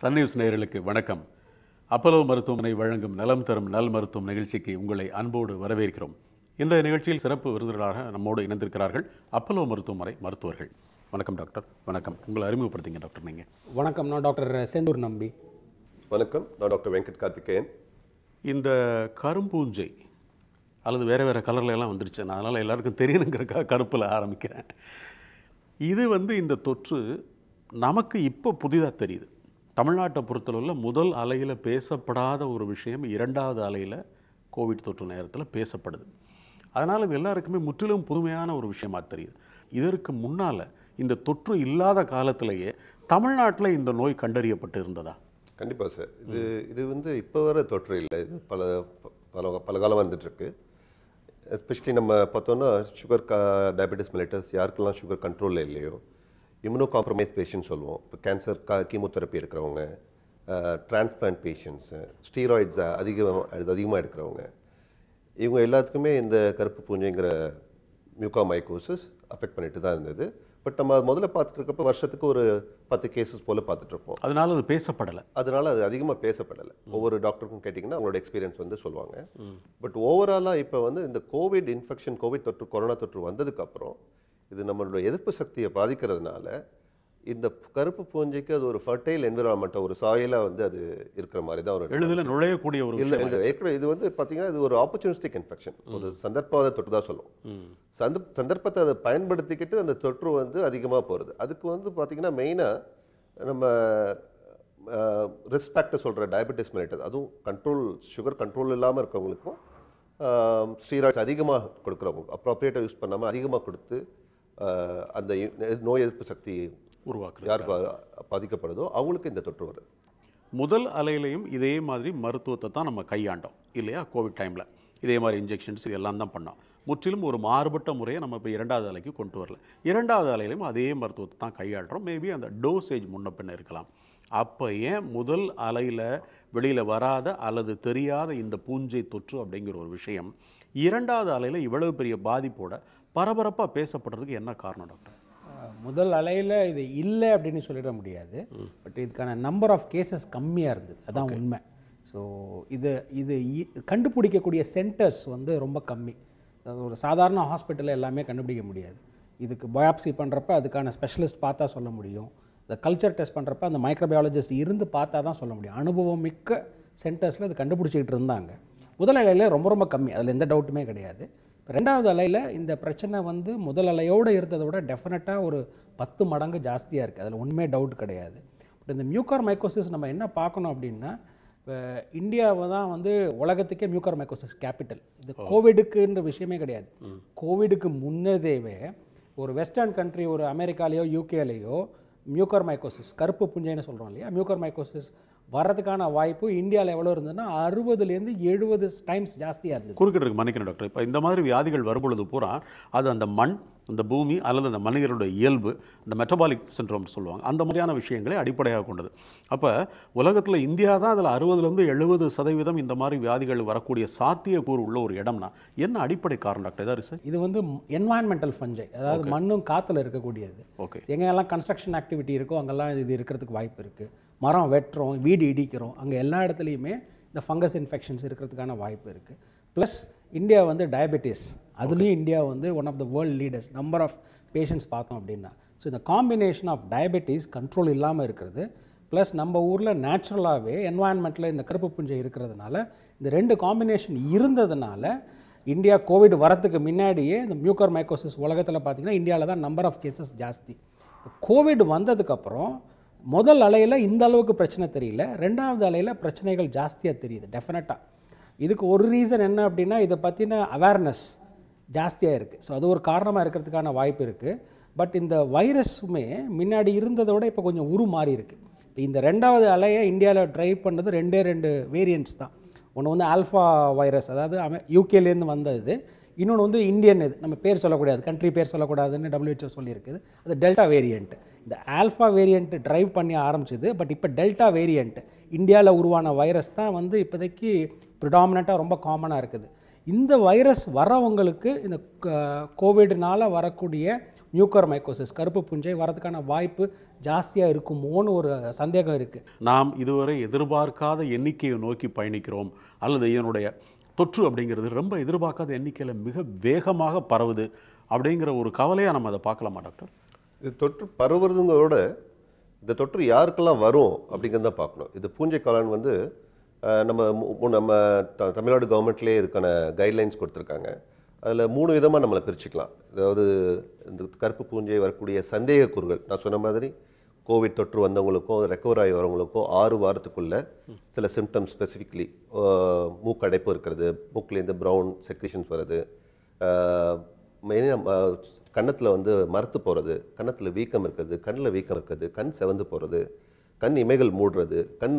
Sun news நேயர்களுக்கு வணக்கம் Apollo மருத்துவமனை வழங்கும் நலம் தரும் நல் மருத்துவம் நிகழ்ச்சிக்கு உங்களை அன்போடு வரவேற்கிறோம் இந்த நிகழ்ச்சியில் சிறப்பு விருந்தினராக நம்மோடு இணைந்திருக்கிறார்கள் அப்பலோ மருத்துவமனை மருத்துவர்கள் வணக்கம் டாக்டர் வணக்கம் உங்களை அறிமுகப்படுத்திங்க டாக்டர் நீங்கள் வணக்கம் நான் டாக்டர் செந்தூர் நம்பி வணக்கம் நான் டாக்டர் வெங்கட் கார்த்திகேயன் இந்த கரும்பூஞ்சை அல்லது வேறு வேறு கலரில் எல்லாம் வந்துருச்சு நான் அதனால் எல்லாருக்கும் தெரியணுங்கிறக்காக கருப்பில் ஆரம்பிக்கிறேன் இது வந்து இந்த தொற்று நமக்கு இப்போ புதிதாக தெரியுது தமிழ்நாட்டை பொறுத்தளவில் முதல் அலையில் பேசப்படாத ஒரு விஷயம் இரண்டாவது அலையில் கோவிட் தொற்று நேரத்தில் பேசப்படுது அதனால் இது எல்லாருக்குமே முற்றிலும் புதுமையான ஒரு விஷயமாக தெரியுது இதற்கு முன்னால் இந்த தொற்று இல்லாத காலத்திலேயே தமிழ்நாட்டில் இந்த நோய் கண்டறியப்பட்டு இருந்ததா கண்டிப்பாக சார் இது இது வந்து இப்போ வர தொற்று இல்லை இது பல பல பல காலம் வந்துட்டுருக்கு எஸ்பெஷலி நம்ம பார்த்தோன்னா சுகர் கா டயபெட்டிஸ் மெலிட்டஸ் யாருக்கெல்லாம் சுகர் கண்ட்ரோலில் இல்லையோ இம்யூனோ காம்ப்ரமைஸ் பேஷண்ட் சொல்லுவோம் இப்போ கேன்சர் கா கீமோதெரப்பி எடுக்கிறவங்க டிரான்ஸ்பிளான்ட் பேஷண்ட்ஸு ஸ்டீராய்ட்ஸ் அதிகம் அதிகமாக எடுக்கிறவங்க இவங்க எல்லாத்துக்குமே இந்த கருப்பு பூஞ்சைங்கிற மைக்கோசஸ் அஃபெக்ட் பண்ணிட்டு தான் இருந்தது பட் நம்ம அது முதல்ல பார்த்துட்டு வருஷத்துக்கு ஒரு பத்து கேசஸ் போல் பார்த்துட்ருப்போம் அதனால் அது பேசப்படலை அதனால் அது அதிகமாக பேசப்படலை ஒவ்வொரு டாக்டருக்கும் கேட்டிங்கன்னா அவங்களோட எக்ஸ்பீரியன்ஸ் வந்து சொல்லுவாங்க பட் ஓவராலாக இப்போ வந்து இந்த கோவிட் இன்ஃபெக்ஷன் கோவிட் தொற்று கொரோனா தொற்று வந்ததுக்கப்புறம் இது நம்மளோட எதிர்ப்பு சக்தியை பாதிக்கிறதுனால இந்த கருப்பு பூஞ்சைக்கு அது ஒரு ஃபர்டைல் என்விரான்மெண்ட்டை ஒரு சாயலாக வந்து அது இருக்கிற மாதிரி தான் ஒரு எளிதில் நுழையக்கூடிய ஒரு இல்லை இது வந்து பார்த்தீங்கன்னா இது ஒரு ஆப்பர்ச்சுனிஸ்டிக் இன்ஃபெக்ஷன் ஒரு சந்தர்ப்பவாத தொற்று தான் சொல்லும் சந்த சந்தர்ப்பத்தை அதை பயன்படுத்திக்கிட்டு அந்த தொற்று வந்து அதிகமாக போகிறது அதுக்கு வந்து பார்த்திங்கன்னா மெயினாக நம்ம ரெஸ்பெக்ட் சொல்கிற டயபெட்டிஸ் மிலேட்டர் அதுவும் கண்ட்ரோல் சுகர் கண்ட்ரோல் இல்லாமல் இருக்கிறவங்களுக்கும் ஸ்டீராய்ட்ஸ் அதிகமாக கொடுக்குறவங்க அப்ரோப்ரியேட்டாக யூஸ் பண்ணாமல் அதிகமாக கொடுத்து அந்த நோய் எதிர்ப்பு சக்தி உருவாக்கு யார் பாதிக்கப்படுதோ அவங்களுக்கு இந்த தொற்று வருது முதல் அலையிலையும் இதே மாதிரி மருத்துவத்தை தான் நம்ம கையாண்டோம் இல்லையா கோவிட் டைமில் இதே மாதிரி இன்ஜெக்ஷன்ஸ் இதெல்லாம் தான் பண்ணோம் முற்றிலும் ஒரு மாறுபட்ட முறையை நம்ம இப்போ இரண்டாவது அலைக்கு கொண்டு வரல இரண்டாவது அலையிலையும் அதே மருத்துவத்தை தான் கையாளுறோம் மேபி அந்த டோசேஜ் முன்ன பின்ன இருக்கலாம் அப்போ ஏன் முதல் அலையில் வெளியில் வராத அல்லது தெரியாத இந்த பூஞ்சை தொற்று அப்படிங்கிற ஒரு விஷயம் இரண்டாவது அலையில் இவ்வளவு பெரிய பாதிப்போட பரபரப்பாக பேசப்படுறதுக்கு என்ன காரணம் டாக்டர் முதல் அலையில் இது இல்லை அப்படின்னு சொல்லிட முடியாது பட் இதுக்கான நம்பர் ஆஃப் கேசஸ் கம்மியாக இருந்தது அதான் உண்மை ஸோ இது இது கண்டுபிடிக்கக்கூடிய சென்டர்ஸ் வந்து ரொம்ப கம்மி ஒரு சாதாரண ஹாஸ்பிட்டலில் எல்லாமே கண்டுபிடிக்க முடியாது இதுக்கு பயாப்சி பண்ணுறப்ப அதுக்கான ஸ்பெஷலிஸ்ட் பார்த்தா சொல்ல முடியும் இந்த கல்ச்சர் டெஸ்ட் பண்ணுறப்ப அந்த மைக்ரோபயாலஜிஸ்ட் இருந்து பார்த்தா தான் சொல்ல முடியும் அனுபவம் மிக்க சென்டர்ஸில் இது கண்டுபிடிச்சிக்கிட்டு இருந்தாங்க முதல் அலையில் ரொம்ப ரொம்ப கம்மி அதில் எந்த டவுட்டுமே கிடையாது ரெண்டாவது அலையில் இந்த பிரச்சனை வந்து முதல் அலையோடு இருந்ததை விட டெஃபினட்டாக ஒரு பத்து மடங்கு ஜாஸ்தியாக இருக்குது அதில் ஒன்றுமே டவுட் கிடையாது பட் இந்த மியூக்கார் மைக்கோசிஸ் நம்ம என்ன பார்க்கணும் அப்படின்னா இப்போ இந்தியாவை தான் வந்து உலகத்துக்கே மியூக்கார் மைக்கோசிஸ் கேபிட்டல் இது கோவிடுக்குன்ற விஷயமே கிடையாது கோவிடுக்கு முன்னதேவே ஒரு வெஸ்டர்ன் கண்ட்ரி ஒரு அமெரிக்காலேயோ யூகேலேயோ மியூக்கர் மைக்கோசிஸ் கருப்பு புஞ்சைன்னு சொல்கிறோம் இல்லையா மியூக்கர் மைக்கோசிஸ் வர்றதுக்கான வாய்ப்பு இந்தியாவில் எவ்வளோ இருந்ததுன்னா அறுபதுலேருந்து எழுபது டைம்ஸ் ஜாஸ்தியாக இருந்தது குறுக்கிட்டு மன்னிக்கணும் டாக்டர் இப்போ இந்த மாதிரி வியாதிகள் வரும்பொழுது பூரா அது அந்த மண் இந்த பூமி அல்லது அந்த மனிதருடைய இயல்பு இந்த மெட்டபாலிக் சின்ரோம் சொல்லுவாங்க அந்த மாதிரியான விஷயங்களை அடிப்படையாக கொண்டது அப்போ உலகத்தில் இந்தியா தான் அதில் அறுபதுலேருந்து எழுபது சதவீதம் இந்த மாதிரி வியாதிகள் வரக்கூடிய சாத்தியக்கூறு உள்ள ஒரு இடம்னா என்ன அடிப்படை காரணம் டாக்டர் ஏதாவது சார் இது வந்து என்வாயன்மெண்டல் ஃபஞ்சை அதாவது மண்ணும் காற்றுல இருக்கக்கூடியது ஓகே எங்கெல்லாம் கன்ஸ்ட்ரக்ஷன் ஆக்டிவிட்டி இருக்கோ அங்கெல்லாம் இது இருக்கிறதுக்கு வாய்ப்பு இருக்குது மரம் வெட்டுறோம் வீடு இடிக்கிறோம் அங்கே எல்லா இடத்துலையுமே இந்த ஃபங்கஸ் இன்ஃபெக்ஷன்ஸ் இருக்கிறதுக்கான வாய்ப்பு இருக்குது ப்ளஸ் இந்தியா வந்து டயபெட்டிஸ் அதுலேயும் இந்தியா வந்து one of the world leaders number of patients பார்த்தோம் அப்படின்னா ஸோ இந்த காம்பினேஷன் ஆஃப் டயபெட்டிஸ் கண்ட்ரோல் இல்லாமல் இருக்கிறது ப்ளஸ் நம்ம ஊரில் நேச்சுரலாகவே என்வாயன்மெண்ட்டில் இந்த கருப்பு புஞ்சை இருக்கிறதுனால இந்த ரெண்டு காம்பினேஷன் இருந்ததுனால இந்தியா கோவிட் வரத்துக்கு முன்னாடியே இந்த மியூக்கர் மைக்கோசிஸ் உலகத்தில் பார்த்திங்கன்னா இந்தியாவில் தான் நம்பர் ஆஃப் கேசஸ் ஜாஸ்தி கோவிட் வந்ததுக்கப்புறம் முதல் அலையில் இந்த அளவுக்கு பிரச்சனை தெரியல ரெண்டாவது அலையில் பிரச்சனைகள் ஜாஸ்தியாக தெரியுது டெஃபினட்டாக இதுக்கு ஒரு ரீசன் என்ன அப்படின்னா இதை பற்றின அவேர்னஸ் ஜாஸ்தியாக இருக்குது ஸோ அது ஒரு காரணமாக இருக்கிறதுக்கான வாய்ப்பு இருக்குது பட் இந்த வைரஸுமே முன்னாடி இருந்ததை விட இப்போ கொஞ்சம் உரு மாறி இருக்குது இந்த ரெண்டாவது அலையை இந்தியாவில் ட்ரை பண்ணது ரெண்டே ரெண்டு வேரியண்ட்ஸ் தான் ஒன்று வந்து ஆல்ஃபா வைரஸ் அதாவது அமெ யூகேலேருந்து வந்தது இன்னொன்று வந்து இந்தியன் இது நம்ம பேர் சொல்லக்கூடாது கண்ட்ரி பேர் சொல்லக்கூடாதுன்னு டபிள்யூஹெச்ஓ சொல்லியிருக்குது அது டெல்டா வேரியண்ட்டு இந்த ஆல்ஃபா வேரியண்ட்டு ட்ரைவ் பண்ணி ஆரம்பிச்சிது பட் இப்போ டெல்டா வேரியண்ட்டு இந்தியாவில் உருவான வைரஸ் தான் வந்து இப்போதைக்கு ப்ரிடாமினாக ரொம்ப காமனாக இருக்குது இந்த வைரஸ் வரவங்களுக்கு இந்த கோவிட்னால் வரக்கூடிய நியூக்கர் மைக்கோசிஸ் கருப்பு புஞ்சை வரதுக்கான வாய்ப்பு ஜாஸ்தியாக இருக்குமோன்னு ஒரு சந்தேகம் இருக்குது நாம் இதுவரை எதிர்பார்க்காத எண்ணிக்கையை நோக்கி பயணிக்கிறோம் அல்லது இதனுடைய தொற்று அப்படிங்கிறது ரொம்ப எதிர்பார்க்காத எண்ணிக்கையில் மிக வேகமாக பரவுது அப்படிங்கிற ஒரு கவலையாக நம்ம அதை பார்க்கலாமா டாக்டர் இது தொற்று பரவுறதுங்களோட இந்த தொற்று யாருக்கெல்லாம் வரும் அப்படிங்கிறத பார்க்கணும் இது பூஞ்சை காலன் வந்து நம்ம நம்ம தமிழ்நாடு கவர்மெண்ட்லேயே இதுக்கான கைட்லைன்ஸ் கொடுத்துருக்காங்க அதில் மூணு விதமாக நம்மளை பிரிச்சுக்கலாம் அதாவது இந்த கருப்பு பூஞ்சை வரக்கூடிய சந்தேகக்கூறுகள் நான் சொன்ன மாதிரி கோவிட் தொற்று வந்தவங்களுக்கும் ரெக்கவர் ஆகி வரவங்களுக்கோ ஆறு வாரத்துக்குள்ளே சில சிம்டம்ஸ் ஸ்பெசிஃபிக்லி மூக்கடைப்பு இருக்கிறது மூக்கிலேருந்து ப்ரௌன் செக்ரிஷன்ஸ் வருது மெயினாக கன்னத்தில் வந்து மரத்து போகிறது கன்னத்தில் வீக்கம் இருக்கிறது கண்ணில் வீக்கம் இருக்கிறது கண் செவந்து போகிறது கண் இமைகள் மூடுறது கண்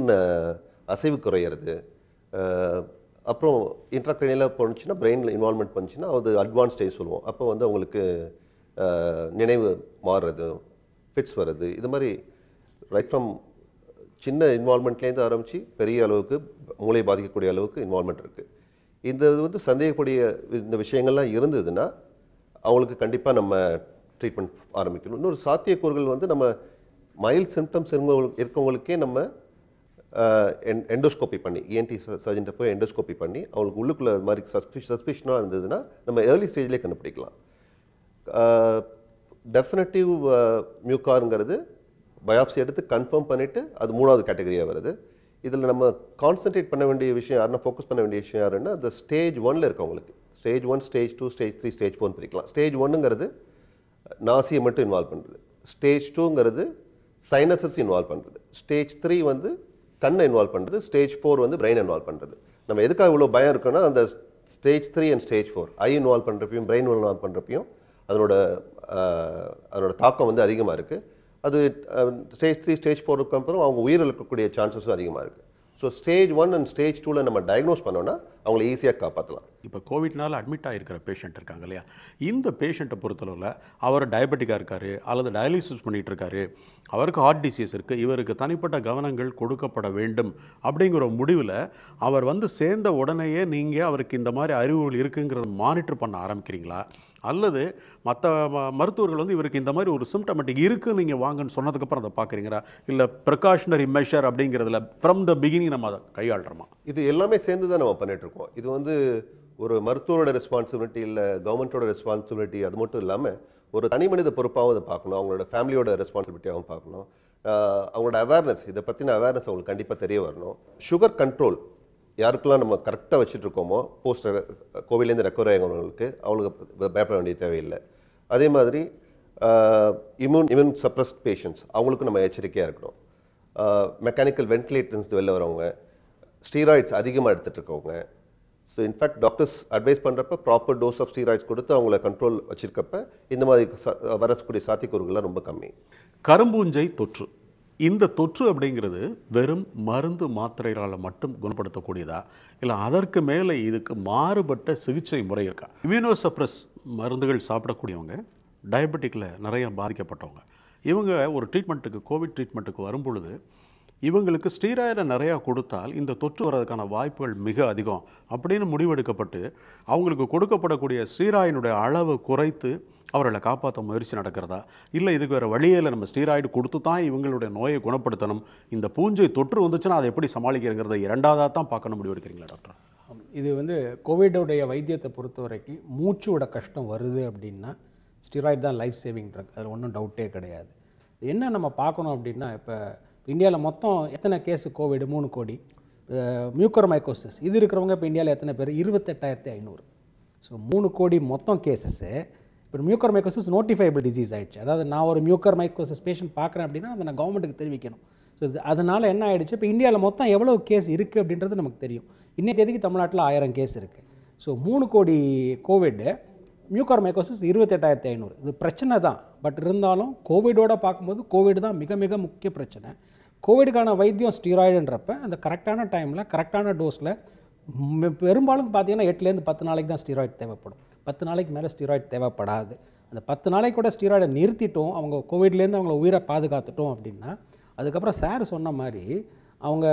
அசைவு குறையிறது அப்புறம் இன்ட்ராக்ரைனியில் போனச்சுன்னா பிரெயினில் இன்வால்மெண்ட் பண்ணுச்சுன்னா அது அட்வான்ஸ் ஸ்டேஜ் சொல்லுவோம் அப்போ வந்து அவங்களுக்கு நினைவு மாறுறது ஃபிட்ஸ் வருது இது மாதிரி ரைட் ஃப்ரம் சின்ன இன்வால்மெண்ட்லேருந்து ஆரம்பித்து பெரிய அளவுக்கு மூளை பாதிக்கக்கூடிய அளவுக்கு இன்வால்மெண்ட் இருக்குது இந்த இது வந்து சந்தேகக்கூடிய இந்த விஷயங்கள்லாம் இருந்ததுன்னா அவங்களுக்கு கண்டிப்பாக நம்ம ட்ரீட்மெண்ட் ஆரம்பிக்கணும் இன்னொரு சாத்தியக்கூறுகள் வந்து நம்ம மைல் சிம்டம்ஸ் இருந்தவங்களுக்கு இருக்கவங்களுக்கே நம்ம என் எண்டோஸ்கோப்பி பண்ணி இஎன்டி e சர்ஜன்ட்ட போய் எண்டோஸ்கோப்பி பண்ணி அவங்களுக்கு உள்ளுக்குள்ளே அது மாதிரி சஸ்பிஷ் சஸ்பிஷனாக இருந்ததுன்னா நம்ம ஏர்லி ஸ்டேஜ்லேயே கண்டுபிடிக்கலாம் டெஃபினட்டிவ் மியூக்காருங்கிறது பயாப்சி எடுத்து கன்ஃபார்ம் பண்ணிவிட்டு அது மூணாவது கேட்டகரியாக வருது இதில் நம்ம கான்சன்ட்ரேட் பண்ண வேண்டிய விஷயம் யாருன்னா ஃபோக்கஸ் பண்ண வேண்டிய விஷயம் யாருன்னா அந்த ஸ்டேஜ் ஒனில் இருக்கவங்களுக்கு stage one stage two stage three stage ஃபோர்னு பிரிக்கலாம் ஸ்டேஜ் ஒன்னுங்கிறது நாசியை மட்டும் இன்வால்வ் பண்ணுறது ஸ்டேஜ் டூங்கிறது சைனசஸ் இன்வால்வ் பண்ணுறது ஸ்டேஜ் த்ரீ வந்து கண்ணை இன்வால்வ் பண்ணுறது ஸ்டேஜ் ஃபோர் வந்து பிரெயின் இன்வால்வ் பண்ணுறது நம்ம எதுக்காக இவ்வளோ பயம் இருக்குன்னா அந்த stage three and stage four eye involve பண்ணுறப்பையும் பிரெயின் இன்வால்வ் பண்ணுறப்பையும் அதனோட அதனோட தாக்கம் வந்து அதிகமாக இருக்குது அது ஸ்டேஜ் த்ரீ ஸ்டேஜ் ஃபோருக்கு அப்புறம் அவங்க உயிரிழக்கக்கூடிய சான்சஸும் அதிகமாக இருக்குது so stage one and stage டூவில் நம்ம டயக்னோஸ் பண்ணோன்னா அவங்கள ஈஸியாக காப்பாற்றலாம் இப்போ கோவிட்னால் அட்மிட் ஆகிருக்கிற பேஷண்ட் இருக்காங்க இல்லையா இந்த பேஷண்ட்டை பொறுத்தளவில் அவர் டயபெட்டிக்காக இருக்கார் அல்லது டயாலிசிஸ் பண்ணிகிட்டு இருக்காரு அவருக்கு ஹார்ட் டிசீஸ் இருக்குது இவருக்கு தனிப்பட்ட கவனங்கள் கொடுக்கப்பட வேண்டும் அப்படிங்கிற முடிவில் அவர் வந்து சேர்ந்த உடனேயே நீங்கள் அவருக்கு இந்த மாதிரி அறிவுகள் இருக்குங்கிறத மானிட்டர் பண்ண ஆரம்பிக்கிறீங்களா அல்லது மற்ற மருத்துவர்கள் வந்து இவருக்கு இந்த மாதிரி ஒரு சிம்டமெட்டிக் இருக்குது நீங்கள் வாங்கன்னு சொன்னதுக்கப்புறம் அதை பார்க்குறீங்களா இல்லை ப்ரிகாஷனரி மெஷர் அப்படிங்கிறதுல ஃப்ரம் த பிகினிங் நம்ம அதை கையாளுறோமா இது எல்லாமே சேர்ந்து தான் நம்ம பண்ணிகிட்ருக்கோம் இது வந்து ஒரு மருத்துவரோட ரெஸ்பான்சிபிலிட்டி இல்லை கவர்மெண்ட்டோட ரெஸ்பான்சிபிலிட்டி அது மட்டும் இல்லாமல் ஒரு தனி மனித பொறுப்பாகவும் அதை பார்க்கணும் அவங்களோட ஃபேமிலியோட ரெஸ்பான்சிபிலிட்டியாகவும் பார்க்கணும் அவங்களோட அவேர்னஸ் இதை பற்றின அவேர்னஸ் அவங்களுக்கு கண்டிப்பாக தெரிய வரணும் சுகர் கண்ட்ரோல் யாருக்கெல்லாம் நம்ம கரெக்டாக வச்சுட்ருக்கோமோ போஸ்ட் கோவிலேருந்து ரெக்கவர் ஆகிறவங்களுக்கு அவங்களுக்கு பயப்பட வேண்டிய தேவையில்லை அதே மாதிரி இம்யூன் இம்யூன் சப்ரஸ்ட் பேஷண்ட்ஸ் அவங்களுக்கும் நம்ம எச்சரிக்கையாக இருக்கணும் மெக்கானிக்கல் வென்டிலேட்டர்ஸ் வெளில வரவங்க ஸ்டீராய்ட்ஸ் அதிகமாக எடுத்துகிட்டு இருக்கவங்க ஸோ இன்ஃபேக்ட் டாக்டர்ஸ் அட்வைஸ் பண்ணுறப்ப ப்ராப்பர் டோஸ் ஆஃப் ஸ்டீராய்ட்ஸ் கொடுத்து அவங்கள கண்ட்ரோல் வச்சுருக்கப்ப இந்த மாதிரி வரக்கூடிய சாத்தியக்கூறுகள்லாம் ரொம்ப கம்மி கரும்பூஞ்சை தொற்று இந்த தொற்று அப்படிங்கிறது வெறும் மருந்து மாத்திரைகளால் மட்டும் குணப்படுத்தக்கூடியதா இல்லை அதற்கு மேலே இதுக்கு மாறுபட்ட சிகிச்சை முறை இருக்கா இம்யூனோசப்ரஸ் மருந்துகள் சாப்பிடக்கூடியவங்க டயபெட்டிக்கில் நிறையா பாதிக்கப்பட்டவங்க இவங்க ஒரு ட்ரீட்மெண்ட்டுக்கு கோவிட் ட்ரீட்மெண்ட்டுக்கு வரும்பொழுது இவங்களுக்கு ஸ்டீராய்டை நிறையா கொடுத்தால் இந்த தொற்று வர்றதுக்கான வாய்ப்புகள் மிக அதிகம் அப்படின்னு முடிவெடுக்கப்பட்டு அவங்களுக்கு கொடுக்கப்படக்கூடிய ஸ்டீராய்டினுடைய அளவு குறைத்து அவர்களை காப்பாற்ற முயற்சி நடக்கிறதா இல்லை இதுக்கு வேறு வழியில் நம்ம ஸ்டீராய்டு கொடுத்து தான் இவங்களுடைய நோயை குணப்படுத்தணும் இந்த பூஞ்சை தொற்று வந்துச்சுன்னா அதை எப்படி சமாளிக்கிறங்கிறத இரண்டாவதாக தான் பார்க்கணும் முடிவு எடுக்கிறீங்களா டாக்டர் இது வந்து கோவிடோடைய வைத்தியத்தை பொறுத்த வரைக்கும் மூச்சோட கஷ்டம் வருது அப்படின்னா ஸ்டீராய்டு தான் லைஃப் சேவிங் ட்ரக் அதில் ஒன்றும் டவுட்டே கிடையாது என்ன நம்ம பார்க்கணும் அப்படின்னா இப்போ இந்தியாவில் மொத்தம் எத்தனை கேஸு கோவிடு மூணு கோடி மியூக்கோமைகோசிஸ் இது இருக்கிறவங்க இப்போ இந்தியாவில் எத்தனை பேர் இருபத்தெட்டாயிரத்தி ஐநூறு ஸோ மூணு கோடி மொத்தம் கேசஸ்ஸு இப்போ மியூக்கர் மைக்கோசிஸ் நோட்டிஃபைபிள் டிசீஸ் ஆகிடுச்சு அதாவது நான் ஒரு மியூக்கர் மைக்கோசிஸ் பேஷண்ட் பார்க்குறேன் அப்படின்னா அதை நான் கவர்மெண்ட்டுக்கு தெரிவிக்கணும் ஸோ அதனால் என்ன ஆகிடுச்சு இப்போ இந்தியாவில் மொத்தம் எவ்வளோ கேஸ் இருக்குது அப்படின்றது நமக்கு தெரியும் இன்னைக்கு தேதிக்கு தமிழ்நாட்டில் ஆயிரம் கேஸ் இருக்குது ஸோ மூணு கோடி கோவிட் மியூக்கர் மைக்கோசிஸ் இருபத்தெட்டாயிரத்தி ஐநூறு இது பிரச்சனை தான் பட் இருந்தாலும் கோவிடோட பார்க்கும்போது கோவிட் தான் மிக மிக முக்கிய பிரச்சனை கோவிடுக்கான வைத்தியம் ஸ்டீராய்டுன்றப்ப அந்த கரெக்டான டைமில் கரெக்டான டோஸில் பெரும்பாலும் பார்த்தீங்கன்னா எட்டுலேருந்து பத்து நாளைக்கு தான் ஸ்டீராய்டு தேவைப்படும் பத்து நாளைக்கு மேலே ஸ்டீராய்டு தேவைப்படாது அந்த பத்து நாளைக்கு கூட ஸ்டீராய்டை நிறுத்திட்டோம் அவங்க கோவிட்லேருந்து அவங்கள உயிரை பாதுகாத்துட்டோம் அப்படின்னா அதுக்கப்புறம் சார் சொன்ன மாதிரி அவங்க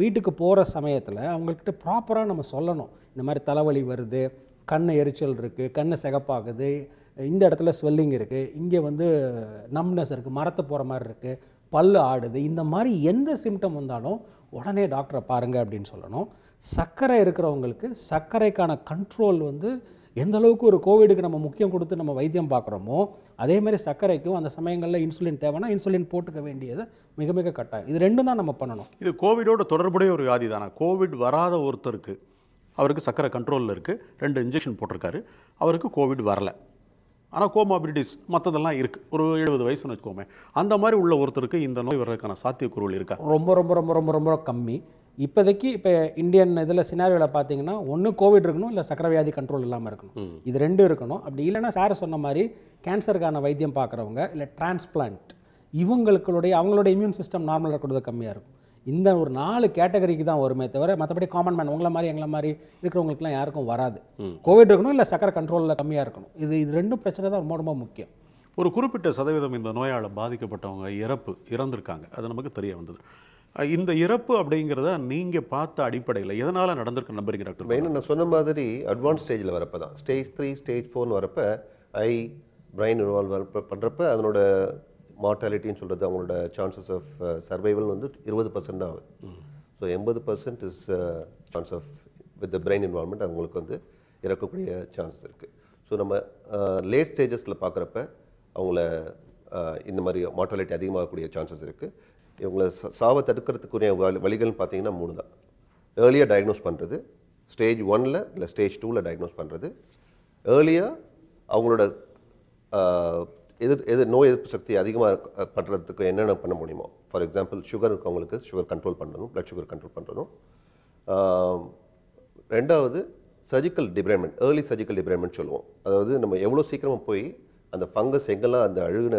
வீட்டுக்கு போகிற சமயத்தில் அவங்கக்கிட்ட ப்ராப்பராக நம்ம சொல்லணும் இந்த மாதிரி தலைவலி வருது கண் எரிச்சல் இருக்குது கண் சிகப்பாகுது இந்த இடத்துல ஸ்வெல்லிங் இருக்குது இங்கே வந்து நம்னஸ் இருக்குது மரத்தை போகிற மாதிரி இருக்குது பல் ஆடுது இந்த மாதிரி எந்த சிம்டம் வந்தாலும் உடனே டாக்டரை பாருங்கள் அப்படின்னு சொல்லணும் சர்க்கரை இருக்கிறவங்களுக்கு சர்க்கரைக்கான கண்ட்ரோல் வந்து எந்த அளவுக்கு ஒரு கோவிடுக்கு நம்ம முக்கியம் கொடுத்து நம்ம வைத்தியம் பார்க்குறோமோ அதே மாதிரி சர்க்கரைக்கும் அந்த சமயங்களில் இன்சுலின் தேவைன்னா இன்சுலின் போட்டுக்க வேண்டியது மிக மிக கட்டாயம் இது ரெண்டும் தான் நம்ம பண்ணணும் இது கோவிடோட தொடர்புடைய ஒரு வியாதி தானே கோவிட் வராத ஒருத்தருக்கு அவருக்கு சர்க்கரை கண்ட்ரோலில் இருக்குது ரெண்டு இன்ஜெக்ஷன் போட்டிருக்காரு அவருக்கு கோவிட் வரலை ஆனால் கோமாபிலிட்டிஸ் மற்றதெல்லாம் இருக்குது ஒரு எழுபது வயசுன்னு வச்சுக்கோமே அந்த மாதிரி உள்ள ஒருத்தருக்கு இந்த நோய் வர்றதுக்கான சாத்தியக்கூறுகள் இருக்கா ரொம்ப ரொம்ப ரொம்ப ரொம்ப ரொம்ப கம்மி இப்போதைக்கு இப்போ இந்தியன் இதில் சினாரியோவில் பார்த்தீங்கன்னா ஒன்று கோவிட் இருக்கணும் இல்லை சக்கர வியாதி கண்ட்ரோல் இல்லாமல் இருக்கணும் இது ரெண்டும் இருக்கணும் அப்படி இல்லைன்னா சார் சொன்ன மாதிரி கேன்சருக்கான வைத்தியம் பார்க்குறவங்க இல்லை டிரான்ஸ்பிளான்ட் இவங்களுக்களுடைய அவங்களோட இம்யூன் சிஸ்டம் நார்மலாக இருக்கிறது கம்மியாக இருக்கும் இந்த ஒரு நாலு கேட்டகரிக்கு தான் வருமே தவிர மற்றபடி காமன் மேன் உங்களை மாதிரி எங்களை மாதிரி இருக்கிறவங்களுக்குலாம் யாருக்கும் வராது கோவிட் இருக்கணும் இல்லை சக்கரை கண்ட்ரோலில் கம்மியாக இருக்கணும் இது இது ரெண்டும் பிரச்சனை தான் ரொம்ப ரொம்ப முக்கியம் ஒரு குறிப்பிட்ட சதவீதம் இந்த நோயால் பாதிக்கப்பட்டவங்க இறப்பு இறந்திருக்காங்க அது நமக்கு தெரிய வந்தது இந்த இறப்பு அப்படிங்கிறத நீங்கள் பார்த்த அடிப்படையில் எதனால் நடந்திருக்கு நம்பருங்க டாக்டர் மெயின் நான் சொன்ன மாதிரி அட்வான்ஸ் ஸ்டேஜில் வரப்போ தான் ஸ்டேஜ் த்ரீ ஸ்டேஜ் ஃபோர்னு வரப்போ ஐ பிரெயின் இன்வால்வ் பண்ணுறப்ப அதனோட மார்டாலிட்டின்னு சொல்கிறது அவங்களோட சான்சஸ் ஆஃப் சர்வைவல் வந்து இருபது பர்சன்ட் தான் ஆகுது ஸோ எண்பது percent is chance of with the brain involvement அவங்களுக்கு வந்து இறக்கக்கூடிய சான்சஸ் இருக்குது ஸோ நம்ம uh, லேட் ஸ்டேஜஸில் பார்க்குறப்ப அவங்கள uh, இந்த மாதிரி மார்டாலிட்டி அதிகமாகக்கூடிய சான்சஸ் இருக்குது இவங்களை சாவை தடுக்கிறதுக்குரிய வழிகள்னு பார்த்தீங்கன்னா மூணு தான் ஏர்லியாக டயக்னோஸ் பண்ணுறது ஸ்டேஜ் ஒனில் இல்லை ஸ்டேஜ் டூவில் டயக்னோஸ் பண்ணுறது ஏர்லியாக அவங்களோட uh, எதிர் எது நோய் எதிர்ப்பு சக்தி அதிகமாக பண்ணுறதுக்கு என்னென்ன பண்ண முடியுமோ ஃபார் எக்ஸாம்பிள் சுகர் இருக்கவங்களுக்கு சுகர் கண்ட்ரோல் பண்ணுறதும் ப்ளட் சுகர் கண்ட்ரோல் பண்ணுறதும் ரெண்டாவது surgical debridement early surgical debridement சொல்லுவோம் அதாவது நம்ம எவ்வளோ சீக்கிரமாக போய் அந்த ஃபங்கஸ் எங்கெல்லாம் அந்த அழுகின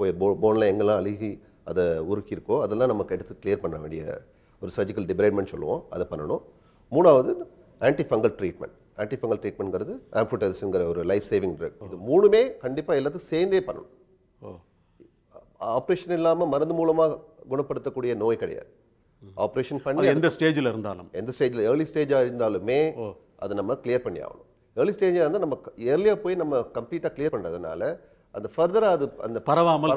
போய் போ போனில் எங்கெல்லாம் அழுகி அதை உருக்கியிருக்கோ அதெல்லாம் நமக்கு எடுத்து கிளியர் பண்ண வேண்டிய ஒரு சர்ஜிக்கல் டிப்ரைட்மெண்ட் சொல்லுவோம் அதை பண்ணணும் மூணாவது ஆன்டி ஃபங்கல் ட்ரீட்மெண்ட் ஆன்டிஃபங்கல் ட்ரீட்மெண்ட்ங்கிறது ஆம்ஃபுட்டரிஸுங்கிற ஒரு லைஃப் சேவிங் ட்ரக் இது மூணுமே கண்டிப்பாக எல்லாத்துக்கும் சேர்ந்தே பண்ணணும் ஆப்ரேஷன் இல்லாமல் மருந்து மூலமாக குணப்படுத்தக்கூடிய நோய் கிடையாது ஆப்ரேஷன் பண்ணி எந்த ஸ்டேஜில் இருந்தாலும் எந்த ஸ்டேஜில் ஏர்லி ஸ்டேஜாக இருந்தாலுமே அதை நம்ம கிளியர் பண்ணி ஆகணும் ஏர்லி ஸ்டேஜாக இருந்தால் நம்ம ஏர்லியாக போய் நம்ம கம்ப்ளீட்டாக கிளியர் பண்ணுறதுனால அது ஃபர்தராக அது அந்த பரவாமல்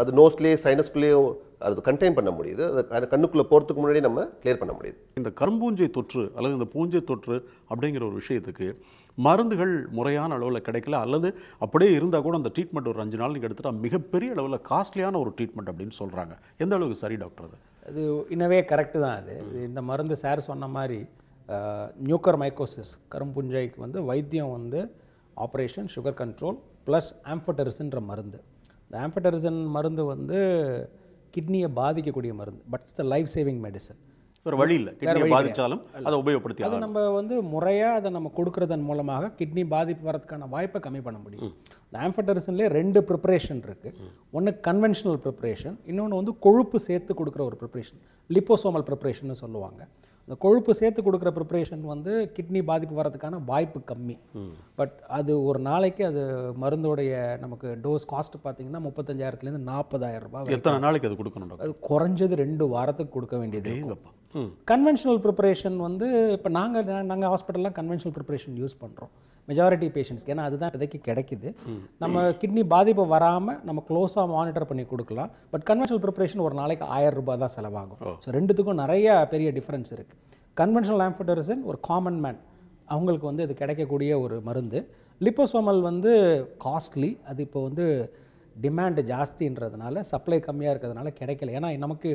அது நோஸ்லேயே சைனஸ்குள்ளேயோ அது கண்டெயின் பண்ண முடியுது அது கண்ணுக்குள்ளே போகிறதுக்கு முன்னாடி நம்ம கிளியர் பண்ண முடியுது இந்த கரும்பூஞ்சை தொற்று அல்லது இந்த பூஞ்சை தொற்று அப்படிங்கிற ஒரு விஷயத்துக்கு மருந்துகள் முறையான அளவில் கிடைக்கல அல்லது அப்படியே இருந்தால் கூட அந்த ட்ரீட்மெண்ட் ஒரு அஞ்சு நாள் நீங்கள் எடுத்துகிட்டா மிகப்பெரிய அளவில் காஸ்ட்லியான ஒரு ட்ரீட்மெண்ட் அப்படின்னு சொல்கிறாங்க எந்த அளவுக்கு சரி டாக்டர் அது அது இன்னவே கரெக்டு தான் அது இந்த மருந்து சார் சொன்ன மாதிரி நியூக்கர் மைக்கோசிஸ் கரும்புஞ்சைக்கு வந்து வைத்தியம் வந்து ஆப்ரேஷன் சுகர் கண்ட்ரோல் ப்ளஸ் ஆம்ஃபட்டரிசன்ற மருந்து இந்த ஆம்ஃபட்டரிசன் மருந்து வந்து கிட்னியை பாதிக்கக்கூடிய மருந்து but it's a life saving medicine ஒரு வழி இல்லை கிட்னியை பாதித்தாலும் அதை உபயோகப்படுத்தி அதை நம்ம வந்து முறையாக அதை நம்ம கொடுக்குறதன் மூலமாக கிட்னி பாதிப்பு வரதுக்கான வாய்ப்பை கம்மி பண்ண முடியும் இந்த ஆம்ஃபட்டரிசன்லேயே ரெண்டு ப்ரிப்ரேஷன் இருக்குது ஒன்று கன்வென்ஷனல் ப்ரிப்பரேஷன் இன்னொன்று வந்து கொழுப்பு சேர்த்து கொடுக்குற ஒரு ப்ரிப்பரேஷன் லிப்போசோமல் ப்ரிப்பரேஷன் சொல்லுவாங்க இந்த கொழுப்பு சேர்த்து கொடுக்குற ப்ரிப்ரேஷன் வந்து கிட்னி பாதிப்பு வரதுக்கான வாய்ப்பு கம்மி பட் அது ஒரு நாளைக்கு அது மருந்தோடைய நமக்கு டோஸ் காஸ்ட் பார்த்தீங்கன்னா முப்பத்தஞ்சாயிரத்துலேருந்து நாற்பதாயிரம் ரூபாய் எத்தனை நாளைக்கு அது கொடுக்கணும் அது குறைஞ்சது ரெண்டு வாரத்துக்கு கொடுக்க வேண்டியது கன்வென்ஷனல் ப்ரிப்பரேஷன் வந்து இப்போ நாங்கள் நாங்கள் ஹாஸ்பிட்டல்லாம் கன்வென்ஷனல் ப்ரிப்பரேஷன் யூஸ் பண்ணுறோம் மெஜாரிட்டி பேஷண்ட்ஸ்க்கு ஏன்னா அதுதான் இதைக்கு கிடைக்குது நம்ம கிட்னி பாதிப்பு வராமல் நம்ம க்ளோஸாக மானிட்டர் பண்ணி கொடுக்கலாம் பட் கன்வென்ஷனல் ப்ரிப்பரேஷன் ஒரு நாளைக்கு ஆயிரம் ரூபாய் தான் செலவாகும் ஸோ ரெண்டுத்துக்கும் நிறைய பெரிய டிஃப்ரென்ஸ் இருக்குது கன்வென்ஷனல் ஆம்ஃபோட்டரிசன் ஒரு காமன் மேன் அவங்களுக்கு வந்து இது கிடைக்கக்கூடிய ஒரு மருந்து லிப்போசோமல் வந்து காஸ்ட்லி அது இப்போ வந்து டிமாண்டு ஜாஸ்தின்றதுனால சப்ளை கம்மியாக இருக்கிறதுனால கிடைக்கல ஏன்னா நமக்கு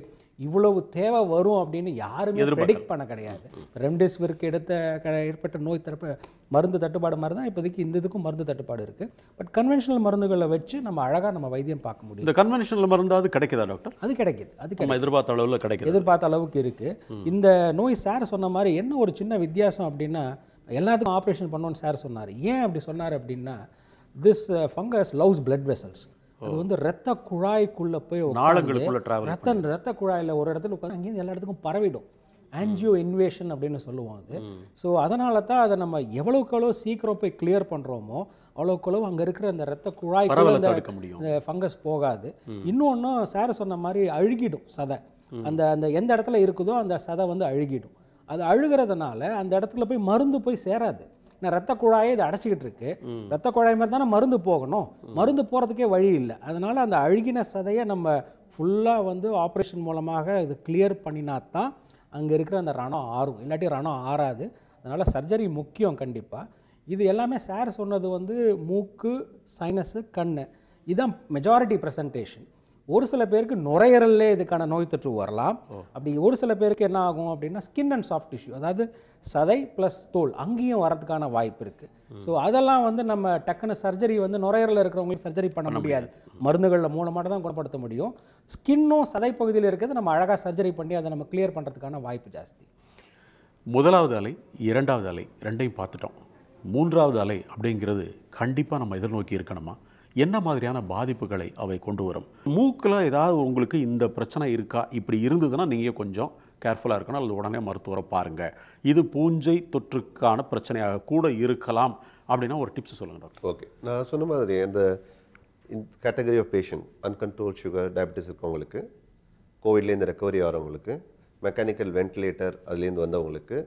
இவ்வளவு தேவை வரும் அப்படின்னு யாருமே ப்ரெடிக்ட் பண்ண கிடையாது ரெம்டெசிவிற்கு எடுத்த ஏற்பட்ட நோய் தரப்பு மருந்து தட்டுப்பாடு மாதிரி தான் இப்போதைக்கு இந்த இதுக்கும் மருந்து தட்டுப்பாடு இருக்குது பட் கன்வென்ஷனல் மருந்துகளை வச்சு நம்ம அழகாக நம்ம வைத்தியம் பார்க்க முடியும் இந்த கன்வென்ஷனல் மருந்தாவது கிடைக்குதா டாக்டர் அது கிடைக்குது அது நம்ம எதிர்பார்த்த அளவில் கிடைக்குது எதிர்பார்த்த அளவுக்கு இருக்குது இந்த நோய் சார் சொன்ன மாதிரி என்ன ஒரு சின்ன வித்தியாசம் அப்படின்னா எல்லாத்துக்கும் ஆப்ரேஷன் பண்ணோன்னு சார் சொன்னார் ஏன் அப்படி சொன்னார் அப்படின்னா this fungus loves blood vessels அது வந்து ரத்த குழாய்க்குள்ளே போய் நாளங்களுக்குள்ள ரத்த ரத்த குழாயில் ஒரு இடத்துல உட்காந்து அங்கேயிருந்து எல்லா இடத்துக்கும் பரவிடும் ஆன்ஜியோ இன்வேஷன் அப்படின்னு சொல்லுவோம் அது ஸோ அதனால தான் அதை நம்ம எவ்வளோக்கு எவ்வளோ சீக்கிரம் போய் கிளியர் பண்ணுறோமோ அவ்வளோக்கு அளவு அங்கே இருக்கிற அந்த ரத்த குழாய் இந்த ஃபங்கஸ் போகாது இன்னொன்றும் சார் சொன்ன மாதிரி அழுகிடும் சதை அந்த அந்த எந்த இடத்துல இருக்குதோ அந்த சதை வந்து அழுகிடும் அது அழுகிறதுனால அந்த இடத்துல போய் மருந்து போய் சேராது ஏன்னா ரத்த குழாயே இது அடைச்சிக்கிட்டு இருக்கு ரத்த குழாய் மாதிரி தானே மருந்து போகணும் மருந்து போகிறதுக்கே வழி இல்லை அதனால் அந்த அழுகின சதையை நம்ம ஃபுல்லாக வந்து ஆப்ரேஷன் மூலமாக இது கிளியர் பண்ணினா தான் அங்கே இருக்கிற அந்த ரணம் ஆறும் இல்லாட்டி ரணம் ஆறாது அதனால் சர்ஜரி முக்கியம் கண்டிப்பாக இது எல்லாமே சார் சொன்னது வந்து மூக்கு சைனஸு கண் இதுதான் மெஜாரிட்டி ப்ரெசன்டேஷன் ஒரு சில பேருக்கு நுரையரல்லே இதுக்கான நோய் தொற்று வரலாம் அப்படி ஒரு சில பேருக்கு என்ன ஆகும் அப்படின்னா ஸ்கின் அண்ட் சாஃப்ட் டிஷ்யூ அதாவது சதை ப்ளஸ் தோல் அங்கேயும் வரதுக்கான வாய்ப்பு இருக்குது ஸோ அதெல்லாம் வந்து நம்ம டக்குன்னு சர்ஜரி வந்து நுரையீரலில் இருக்கிறவங்களுக்கு சர்ஜரி பண்ண முடியாது மருந்துகளில் மூலமாக தான் குணப்படுத்த முடியும் ஸ்கின்னும் சதை பகுதியில் இருக்கிறது நம்ம அழகாக சர்ஜரி பண்ணி அதை நம்ம கிளியர் பண்ணுறதுக்கான வாய்ப்பு ஜாஸ்தி முதலாவது அலை இரண்டாவது அலை ரெண்டையும் பார்த்துட்டோம் மூன்றாவது அலை அப்படிங்கிறது கண்டிப்பாக நம்ம எதிர்நோக்கி இருக்கணுமா என்ன மாதிரியான பாதிப்புகளை அவை கொண்டு வரும் மூக்கில் ஏதாவது உங்களுக்கு இந்த பிரச்சனை இருக்கா இப்படி இருந்ததுன்னா நீங்கள் கொஞ்சம் கேர்ஃபுல்லாக இருக்கணும் அல்லது உடனே மருத்துவரை பாருங்கள் இது பூஞ்சை தொற்றுக்கான பிரச்சனையாக கூட இருக்கலாம் அப்படின்னா ஒரு டிப்ஸ் சொல்லுங்கள் டாக்டர் ஓகே நான் சொன்ன மாதிரி இந்த category of patient uncontrol sugar diabetes இருக்கவங்களுக்கு கோவிட்லேருந்து ரெக்கவரி ஆகிறவங்களுக்கு மெக்கானிக்கல் வென்டிலேட்டர் அதுலேருந்து வந்தவங்களுக்கு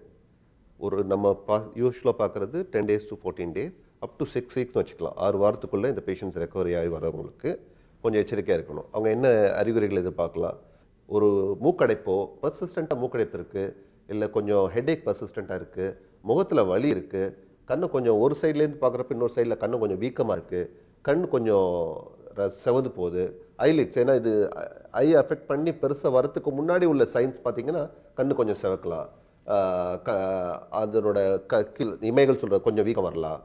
ஒரு நம்ம பா யூஸ்வலாக பார்க்குறது ten days to fourteen days up to six வீக்ஸ்னு வச்சுக்கலாம் ஆறு வாரத்துக்குள்ளே இந்த பேஷண்ட்ஸ் ரெக்கவரி ஆகி வரவங்களுக்கு கொஞ்சம் எச்சரிக்கையாக இருக்கணும் அவங்க என்ன அறிகுறிகள் எதிர்பார்க்கலாம் ஒரு மூக்கடைப்போ பர்சிஸ்டண்ட்டாக மூக்கடைப்பு இருக்குது இல்லை கொஞ்சம் ஹெடேக் பர்சிஸ்டண்ட்டாக இருக்குது முகத்தில் வலி இருக்குது கண்ணை கொஞ்சம் ஒரு சைட்லேருந்து பார்க்குறப்ப இன்னொரு சைடில் கண்ணு கொஞ்சம் வீக்கமாக இருக்குது கண் கொஞ்சம் செவந்து போகுது ஐலிட்ஸ் ஏன்னா இது ஐ அஃபெக்ட் பண்ணி பெருசாக வரத்துக்கு முன்னாடி உள்ள சைன்ஸ் பார்த்திங்கன்னா கண் கொஞ்சம் செவக்கலாம் க அதனோட க கீழ் இமைகள் சொல்கிற கொஞ்சம் வீக்கம் வரலாம்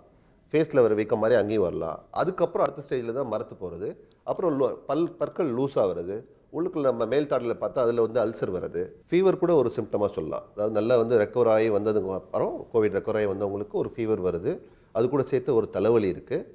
ஃபேஸில் வர வீக்கம் மாதிரி அங்கேயும் வரலாம் அதுக்கப்புறம் அடுத்த ஸ்டேஜில் தான் மரத்து போகிறது அப்புறம் பல் பற்கள் லூஸாக வருது உள்ளுக்குள்ள நம்ம மேல் தாடில் பார்த்தா அதில் வந்து அல்சர் வருது ஃபீவர் கூட ஒரு சிம்டமாக சொல்லலாம் அதாவது நல்லா வந்து ரெக்கவர் ஆகி வந்ததுக்கு அப்புறம் கோவிட் ரெக்கவர் ஆகி வந்தவங்களுக்கு ஒரு ஃபீவர் வருது அது கூட சேர்த்து ஒரு தலைவலி இருக்குது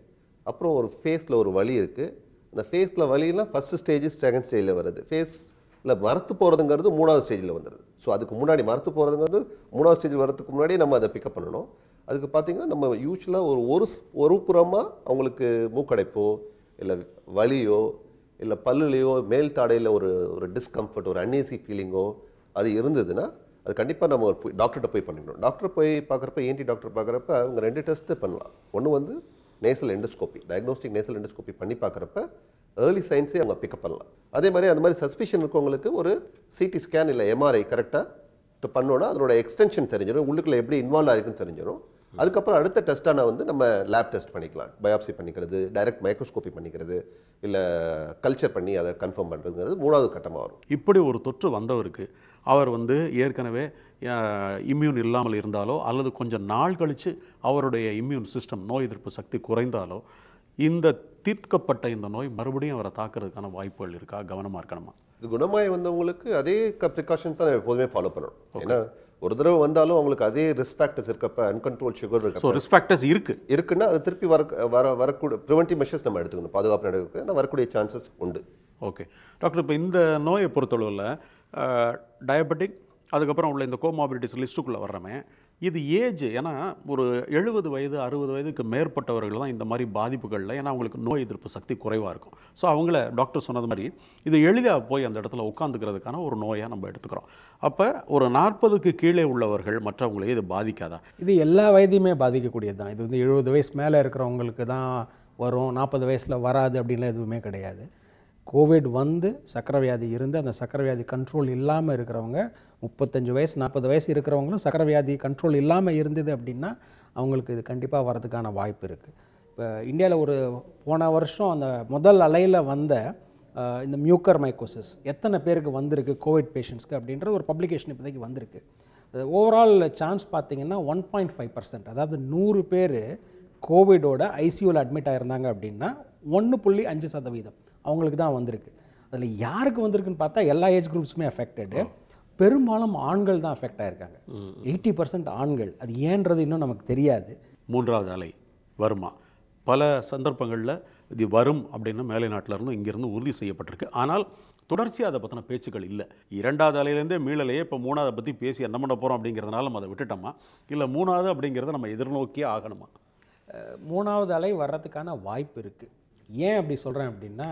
அப்புறம் ஒரு ஃபேஸில் ஒரு வலி இருக்குது அந்த ஃபேஸில் வலியெல்லாம் ஃபஸ்ட்டு ஸ்டேஜ் செகண்ட் ஸ்டேஜில் வருது ஃபேஸில் மரத்து போகிறதுங்கிறது மூணாவது ஸ்டேஜில் வந்துடுது ஸோ அதுக்கு முன்னாடி மரத்து போகிறதுங்கிறது மூணாவது ஸ்டேஜ் வரதுக்கு முன்னாடி நம்ம அதை பிக்கப் பண்ணணும் அதுக்கு பார்த்தீங்கன்னா நம்ம யூஸ்வலாக ஒரு ஒரு ஒரு புறமாக அவங்களுக்கு மூக்கடைப்போ இல்லை வலியோ இல்லை பல்லுலேயோ மேல் தாடையில் ஒரு ஒரு டிஸ்கம்ஃபர்ட் ஒரு அன்ஏசி ஃபீலிங்கோ அது இருந்ததுன்னா அது கண்டிப்பாக நம்ம ஒரு டாக்டர்கிட்ட போய் பண்ணிக்கணும் டாக்டர் போய் பார்க்குறப்ப ஏன்டி டாக்டர் பார்க்குறப்ப அவங்க ரெண்டு டெஸ்ட்டு பண்ணலாம் ஒன்று வந்து nasal endoscopy diagnostic nasal endoscopy பண்ணி பார்க்குறப்ப ஏர்லி சயின்ஸே அவங்க பிக்கப் பண்ணலாம் அதே மாதிரி அந்த மாதிரி சஸ்பிஷன் இருக்கவங்களுக்கு ஒரு சிடி ஸ்கேன் இல்லை எம்ஆர்ஐ கரெக்டாக பண்ணோன்னா அதனோட எக்ஸ்டென்ஷன் தெரிஞ்சிடும் உள்ளுக்குள்ளே எப்படி இன்வால்வ் ஆகிருக்குன்னு தெரிஞ்சிடும் அதுக்கப்புறம் அடுத்த டெஸ்ட்டான வந்து நம்ம லேப் டெஸ்ட் பண்ணிக்கலாம் பயாப்சி பண்ணிக்கிறது டைரக்ட் மைக்ரோஸ்கோப்பி பண்ணிக்கிறது இல்லை கல்ச்சர் பண்ணி அதை கன்ஃபார்ம் பண்ணுறதுங்கிறது மூணாவது கட்டமாக வரும் இப்படி ஒரு தொற்று வந்தவருக்கு அவர் வந்து ஏற்கனவே இம்யூன் இல்லாமல் இருந்தாலோ அல்லது கொஞ்சம் நாள் கழித்து அவருடைய இம்யூன் சிஸ்டம் நோய் எதிர்ப்பு சக்தி குறைந்தாலோ இந்த தீர்க்கப்பட்ட இந்த நோய் மறுபடியும் அவரை தாக்குறதுக்கான வாய்ப்புகள் இருக்கா கவனமாக இருக்கணுமா இது குணமாய் வந்தவங்களுக்கு அதே ப்ரிகாஷன்ஸ் தான் எப்போதுமே ஃபாலோ பண்ணணும் ஏன்னா ஒரு தடவை வந்தாலும் அவங்களுக்கு அதே ரிஸ்க் ஃபேக்டர்ஸ் இருக்கப்ப அன்கன்ட்ரோல் சுகர் இருக்கு ஸோ ரிஸ்க் ஃபேக்டர்ஸ் இருக்கு இருக்குன்னா அது திருப்பி வர வர வரக்கூடிய ப்ரிவென்டிவ் மெஷர்ஸ் நம்ம எடுத்துக்கணும் பாதுகாப்பு நடவடிக்கை வரக்கூடிய சான்சஸ் உண்டு ஓகே டாக்டர் இப்போ இந்த நோயை பொறுத்தளவில் டயபெட்டிக் அதுக்கப்புறம் உள்ள இந்த கோமாபிலிட்டிஸ் லிஸ்ட்டுக்குள்ளே வர்றமே இது ஏஜ் ஏன்னா ஒரு எழுபது வயது அறுபது வயதுக்கு மேற்பட்டவர்கள் தான் இந்த மாதிரி பாதிப்புகளில் ஏன்னா அவங்களுக்கு நோய் எதிர்ப்பு சக்தி குறைவாக இருக்கும் ஸோ அவங்கள டாக்டர் சொன்னது மாதிரி இது எளிதாக போய் அந்த இடத்துல உட்காந்துக்கிறதுக்கான ஒரு நோயாக நம்ம எடுத்துக்கிறோம் அப்போ ஒரு நாற்பதுக்கு கீழே உள்ளவர்கள் மற்றவங்களே இது பாதிக்காதா இது எல்லா வயதையுமே பாதிக்கக்கூடியது தான் இது வந்து எழுபது வயசு மேலே இருக்கிறவங்களுக்கு தான் வரும் நாற்பது வயசில் வராது அப்படின்லாம் எதுவுமே கிடையாது கோவிட் வந்து சக்கரை வியாதி இருந்து அந்த சக்கரை வியாதி கண்ட்ரோல் இல்லாமல் இருக்கிறவங்க முப்பத்தஞ்சு வயசு நாற்பது வயசு இருக்கிறவங்களும் சக்கரை வியாதி கண்ட்ரோல் இல்லாமல் இருந்தது அப்படின்னா அவங்களுக்கு இது கண்டிப்பாக வரதுக்கான வாய்ப்பு இருக்குது இப்போ இந்தியாவில் ஒரு போன வருஷம் அந்த முதல் அலையில் வந்த இந்த மியூக்கர் மைக்கோசிஸ் எத்தனை பேருக்கு வந்திருக்கு கோவிட் பேஷண்ட்ஸ்க்கு அப்படின்ற ஒரு பப்ளிகேஷன் இப்போதைக்கு வந்திருக்கு ஓவரால் சான்ஸ் பார்த்தீங்கன்னா ஒன் பாயிண்ட் ஃபைவ் பர்சன்ட் அதாவது நூறு பேர் கோவிடோட ஐசியூவில் அட்மிட் ஆகிருந்தாங்க அப்படின்னா ஒன்று புள்ளி அஞ்சு சதவீதம் அவங்களுக்கு தான் வந்திருக்கு அதில் யாருக்கு வந்திருக்குன்னு பார்த்தா எல்லா ஏஜ் குரூப்ஸுமே அஃபெக்டடு பெரும்பாலும் ஆண்கள் தான் அஃபெக்ட் ஆகிருக்காங்க எயிட்டி பர்சன்ட் ஆண்கள் அது ஏன்றது இன்னும் நமக்கு தெரியாது மூன்றாவது அலை வருமா பல சந்தர்ப்பங்களில் இது வரும் அப்படின்னு மேலை இருந்தும் இங்கேருந்து உறுதி செய்யப்பட்டிருக்கு ஆனால் தொடர்ச்சியாக அதை பற்றின பேச்சுக்கள் இல்லை இரண்டாவது அலையிலேருந்தே மீளலையே இப்போ மூணாவதை பற்றி பேசி என்ன பண்ண போகிறோம் அப்படிங்கிறதுனால நம்ம அதை விட்டுட்டோமா இல்லை மூணாவது அப்படிங்கிறத நம்ம எதிர்நோக்கியே ஆகணுமா மூணாவது அலை வர்றதுக்கான வாய்ப்பு இருக்குது ஏன் அப்படி சொல்கிறேன் அப்படின்னா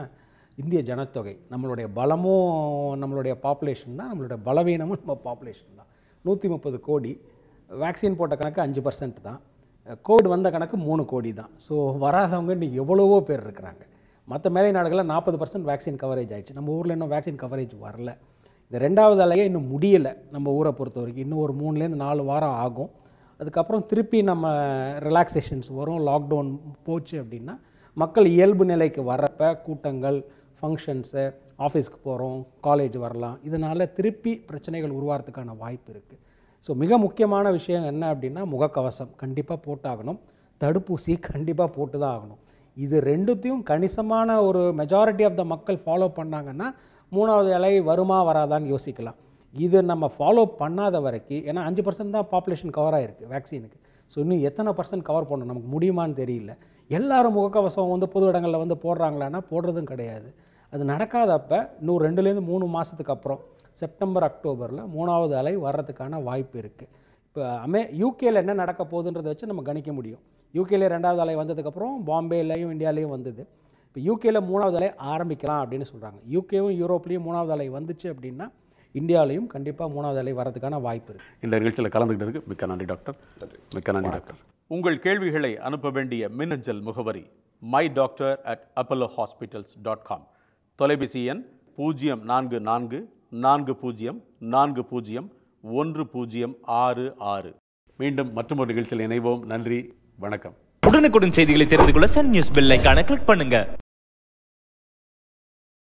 இந்திய ஜனத்தொகை நம்மளுடைய பலமும் நம்மளுடைய பாப்புலேஷன் தான் நம்மளுடைய பலவீனமும் நம்ம பாப்புலேஷன் தான் நூற்றி முப்பது கோடி வேக்சின் போட்ட கணக்கு அஞ்சு பர்சன்ட் தான் கோவிட் வந்த கணக்கு மூணு கோடி தான் ஸோ வராதவங்க இன்னும் எவ்வளவோ பேர் இருக்கிறாங்க மற்ற மேலை நாடுகளில் நாற்பது பர்சன்ட் வேக்சின் கவரேஜ் ஆகிடுச்சு நம்ம ஊரில் இன்னும் வேக்சின் கவரேஜ் வரல இந்த ரெண்டாவது அலையே இன்னும் முடியலை நம்ம ஊரை பொறுத்த வரைக்கும் இன்னும் ஒரு மூணுலேருந்து நாலு வாரம் ஆகும் அதுக்கப்புறம் திருப்பி நம்ம ரிலாக்ஸேஷன்ஸ் வரும் லாக்டவுன் போச்சு அப்படின்னா மக்கள் இயல்பு நிலைக்கு வர்றப்ப கூட்டங்கள் ஃபங்க்ஷன்ஸு ஆஃபீஸ்க்கு போகிறோம் காலேஜ் வரலாம் இதனால் திருப்பி பிரச்சனைகள் உருவாகிறதுக்கான வாய்ப்பு இருக்குது ஸோ மிக முக்கியமான விஷயம் என்ன அப்படின்னா முகக்கவசம் கண்டிப்பாக போட்டாகணும் தடுப்பூசி கண்டிப்பாக போட்டு தான் ஆகணும் இது ரெண்டுத்தையும் கணிசமான ஒரு மெஜாரிட்டி ஆஃப் த மக்கள் ஃபாலோ பண்ணாங்கன்னா மூணாவது இலை வருமா வராதான்னு யோசிக்கலாம் இது நம்ம ஃபாலோ பண்ணாத வரைக்கும் ஏன்னா அஞ்சு பர்சன்ட் தான் பாப்புலேஷன் கவர் ஆகிருக்கு வேக்சினுக்கு ஸோ இன்னும் எத்தனை பர்சன்ட் கவர் பண்ணணும் நமக்கு முடியுமான்னு தெரியல எல்லாரும் முகக்கவசம் வந்து பொது இடங்களில் வந்து போடுறாங்களான்னா போடுறதும் கிடையாது அது நடக்காதப்ப இன்னும் ரெண்டுலேருந்து மூணு மாதத்துக்கு அப்புறம் செப்டம்பர் அக்டோபரில் மூணாவது அலை வர்றதுக்கான வாய்ப்பு இருக்குது இப்போ அமே யூகேயில் என்ன நடக்க போகுதுன்றதை வச்சு நம்ம கணிக்க முடியும் யூகேல ரெண்டாவது அலை வந்ததுக்கப்புறம் பாம்பேலையும் இந்தியாலேயும் வந்தது இப்போ யூகேயில் மூணாவது அலை ஆரம்பிக்கலாம் அப்படின்னு சொல்கிறாங்க யூகேவும் யூரோப்லேயும் மூணாவது அலை வந்துச்சு அப்படின்னா இந்தியாவிலையும் கண்டிப்பாக மூணாவது அலை வரதுக்கான வாய்ப்பு இருக்குது இந்த நிகழ்ச்சியில் கலந்துகிட்டதுக்கு மிக்க நன்றி டாக்டர் மிக்க நன்றி டாக்டர் உங்கள் கேள்விகளை அனுப்ப வேண்டிய மின்னஞ்சல் முகவரி my doctor at Apollo hospitals dot com தொலைபேசி எண் பூஜ்ஜியம் நான்கு நான்கு நான்கு பூஜ்ஜியம் நான்கு பூஜ்ஜியம் ஒன்று பூஜ்ஜியம் ஆறு ஆறு மீண்டும் மற்றொரு நிகழ்ச்சியில் இணைவோம் நன்றி வணக்கம் உடனுக்குடன் செய்திகளை தெரிந்து கொள்ள சன் நியூஸ் பில்லைக்கான கிளிக் பண்ணுங்க